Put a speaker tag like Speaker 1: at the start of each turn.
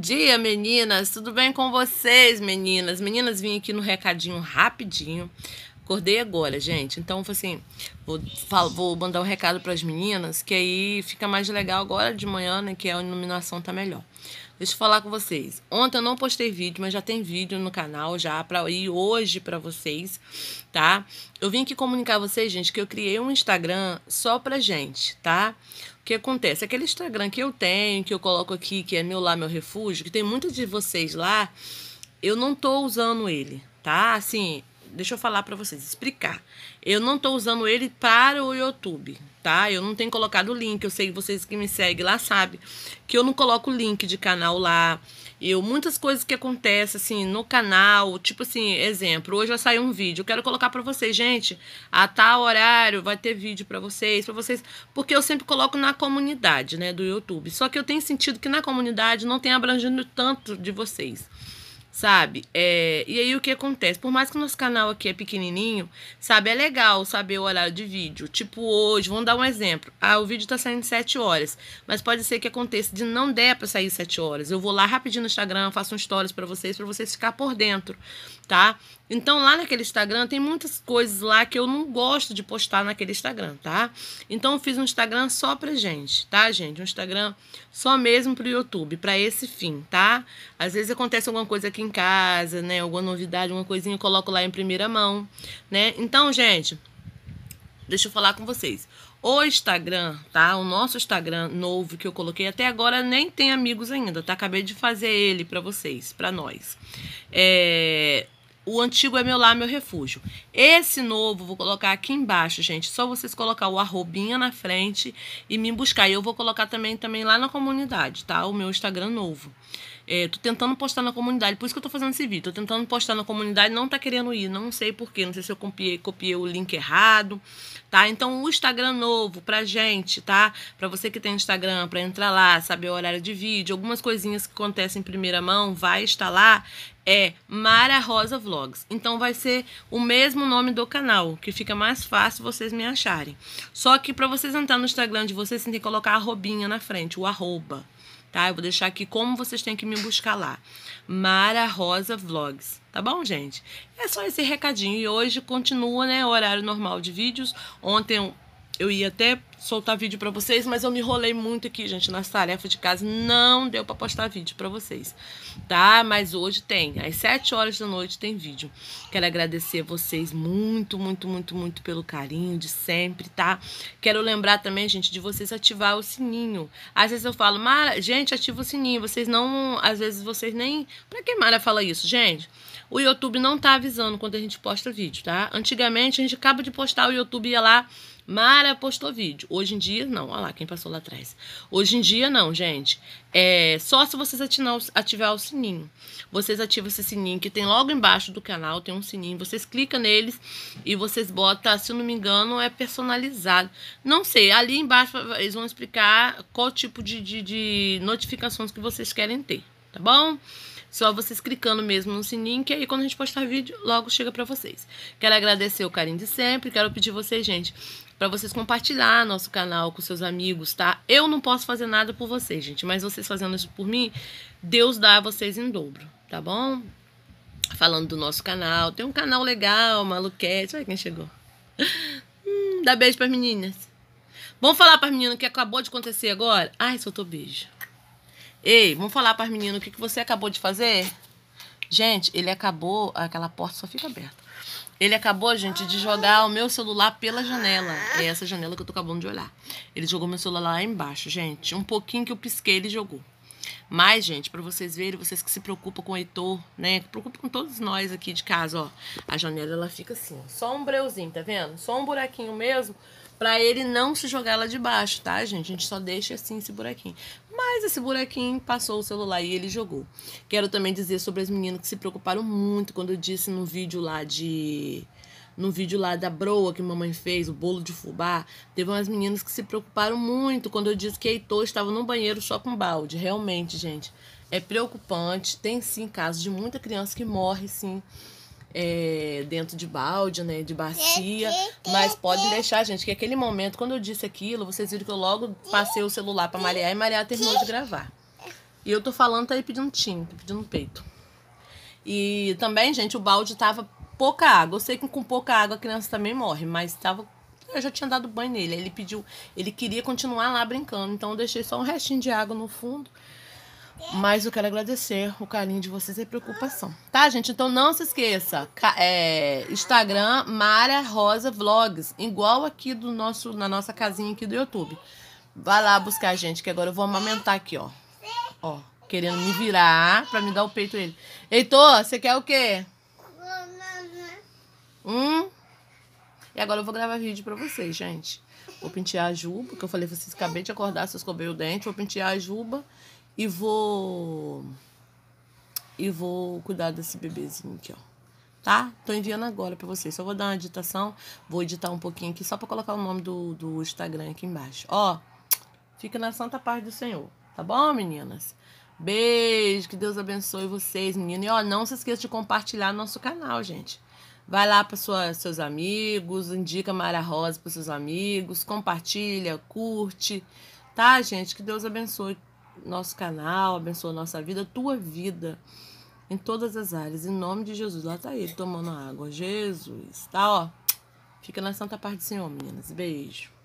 Speaker 1: dia, meninas. Tudo bem com vocês, meninas? Meninas, vim aqui no recadinho rapidinho. Acordei agora, gente. Então, assim, vou, falo, vou mandar um recado para as meninas, que aí fica mais legal agora de manhã, né? Que a iluminação tá melhor. Deixa eu falar com vocês. Ontem eu não postei vídeo, mas já tem vídeo no canal já para ir hoje para vocês, tá? Eu vim aqui comunicar a vocês, gente, que eu criei um Instagram só pra gente, tá? que acontece? Aquele Instagram que eu tenho, que eu coloco aqui, que é meu lá, meu refúgio, que tem muitos de vocês lá, eu não tô usando ele, tá? Assim, deixa eu falar para vocês, explicar. Eu não tô usando ele para o YouTube, tá? Eu não tenho colocado o link, eu sei que vocês que me seguem lá sabem que eu não coloco o link de canal lá, eu, muitas coisas que acontecem, assim, no canal, tipo assim, exemplo, hoje vai sair um vídeo, eu quero colocar para vocês, gente, a tal horário vai ter vídeo para vocês, para vocês, porque eu sempre coloco na comunidade, né, do YouTube. Só que eu tenho sentido que na comunidade não tem abrangido tanto de vocês sabe? É, e aí o que acontece? Por mais que o nosso canal aqui é pequenininho, sabe? É legal saber o horário de vídeo. Tipo hoje, vamos dar um exemplo. Ah, o vídeo tá saindo 7 horas, mas pode ser que aconteça de não der para sair 7 horas. Eu vou lá rapidinho no Instagram, faço um stories para vocês, para vocês ficar por dentro tá? Então lá naquele Instagram tem muitas coisas lá que eu não gosto de postar naquele Instagram, tá? Então eu fiz um Instagram só pra gente, tá, gente? Um Instagram só mesmo pro YouTube, para esse fim, tá? Às vezes acontece alguma coisa aqui em casa, né? Alguma novidade, alguma coisinha, eu coloco lá em primeira mão, né? Então, gente, deixa eu falar com vocês. O Instagram, tá? O nosso Instagram novo que eu coloquei até agora nem tem amigos ainda, tá? Acabei de fazer ele para vocês, para nós. É, o antigo é meu lar, meu refúgio. Esse novo vou colocar aqui embaixo, gente. Só vocês colocar o arrobinha na frente e me buscar. E eu vou colocar também, também lá na comunidade, tá? O meu Instagram novo. É, tô tentando postar na comunidade, por isso que eu tô fazendo esse vídeo. Tô tentando postar na comunidade, não tá querendo ir, não sei porquê. Não sei se eu copiei, copiei o link errado, tá? Então, o Instagram novo pra gente, tá? Pra você que tem Instagram, pra entrar lá, saber o horário de vídeo, algumas coisinhas que acontecem em primeira mão, vai estar lá é Mara Rosa Vlogs. Então vai ser o mesmo nome do canal, que fica mais fácil vocês me acharem. Só que para vocês entrar no Instagram de vocês, vocês têm que colocar a arrobinha na frente, o arroba tá? Eu vou deixar aqui como vocês têm que me buscar lá. Mara Rosa Vlogs, tá bom, gente? É só esse recadinho. E hoje continua, né, o horário normal de vídeos. Ontem eu ia até soltar vídeo para vocês, mas eu me enrolei muito aqui, gente, nas tarefas de casa. Não deu para postar vídeo para vocês, tá? Mas hoje tem. Às 7 horas da noite tem vídeo. Quero agradecer a vocês muito, muito, muito, muito pelo carinho de sempre, tá? Quero lembrar também, gente, de vocês ativar o sininho. Às vezes eu falo, Mara, gente, ativa o sininho. Vocês não, às vezes vocês nem... Pra que Mara fala isso, gente? O YouTube não tá avisando quando a gente posta vídeo, tá? Antigamente, a gente acaba de postar, o YouTube ia lá... Mara postou vídeo. Hoje em dia, não. Olha lá, quem passou lá atrás. Hoje em dia, não, gente. É só se vocês ativarem ativar o sininho. Vocês ativam esse sininho que tem logo embaixo do canal, tem um sininho. Vocês clicam neles e vocês botam, se não me engano, é personalizado. Não sei, ali embaixo eles vão explicar qual tipo de, de, de notificações que vocês querem ter, tá bom? Só vocês clicando mesmo no sininho, que aí quando a gente postar vídeo, logo chega para vocês. Quero agradecer o carinho de sempre, quero pedir vocês, gente, para vocês compartilhar nosso canal com seus amigos, tá? Eu não posso fazer nada por vocês, gente, mas vocês fazendo isso por mim, Deus dá a vocês em dobro, tá bom? Falando do nosso canal, tem um canal legal, maluquete, olha quem chegou. Hum, dá beijo pras meninas. Vamos falar pras meninas o que acabou de acontecer agora? Ai, soltou beijo. Ei, vamos falar pras meninas o que, que você acabou de fazer? Gente, ele acabou, aquela porta só fica aberta. Ele acabou, gente, de jogar o meu celular pela janela. É essa janela que eu tô acabando de olhar. Ele jogou meu celular lá embaixo, gente. Um pouquinho que eu pisquei, ele jogou. Mas, gente, para vocês verem, vocês que se preocupam com o Heitor, né? Que Preocupa com todos nós aqui de casa, ó. A janela, ela fica assim, ó. Só um breuzinho, tá vendo? Só um buraquinho mesmo, pra ele não se jogar lá de baixo, tá, gente? A gente só deixa assim esse buraquinho. Mas esse buraquinho passou o celular e ele jogou. Quero também dizer sobre as meninas que se preocuparam muito quando eu disse no vídeo lá de no vídeo lá da broa que mamãe fez, o bolo de fubá, teve umas meninas que se preocuparam muito quando eu disse que Heitor estava no banheiro só com balde. Realmente, gente, é preocupante. Tem sim casos de muita criança que morre, sim, é, dentro de balde, né? De bacia. Mas pode deixar, gente, que aquele momento, quando eu disse aquilo, vocês viram que eu logo passei o celular para Maria e Maria terminou de gravar. E eu tô falando, tá aí pedindo tim, pedindo peito. E também, gente, o balde tava pouca água. Eu sei que com pouca água a criança também morre, mas tava. Eu já tinha dado banho nele. Ele pediu, ele queria continuar lá brincando. Então eu deixei só um restinho de água no fundo. Mas eu quero agradecer o carinho de vocês e preocupação. Tá, gente? Então não se esqueça. É, Instagram Mara Rosa Vlogs. Igual aqui do nosso, na nossa casinha aqui do YouTube. Vai lá buscar a gente, que agora eu vou amamentar aqui, ó. Ó, querendo me virar pra me dar o peito ele. Heitor, você quer o quê? Hum? E agora eu vou gravar vídeo pra vocês, gente. Vou pentear a juba, que eu falei, vocês acabei de acordar, se eu escovei o dente, vou pentear a juba e vou. E vou cuidar desse bebezinho aqui, ó. Tá? Tô enviando agora pra vocês. Só vou dar uma editação. Vou editar um pouquinho aqui, só pra colocar o nome do, do Instagram aqui embaixo. Ó, fica na santa paz do Senhor. Tá bom, meninas? Beijo, que Deus abençoe vocês, meninas. E ó, não se esqueça de compartilhar nosso canal, gente. Vai lá para seus amigos, indica Mara Rosa para seus amigos, compartilha, curte, tá, gente? Que Deus abençoe nosso canal, abençoa nossa vida, tua vida, em todas as áreas, em nome de Jesus. Lá tá ele tomando água, Jesus, tá? Ó, fica na santa parte do Senhor, meninas. Beijo.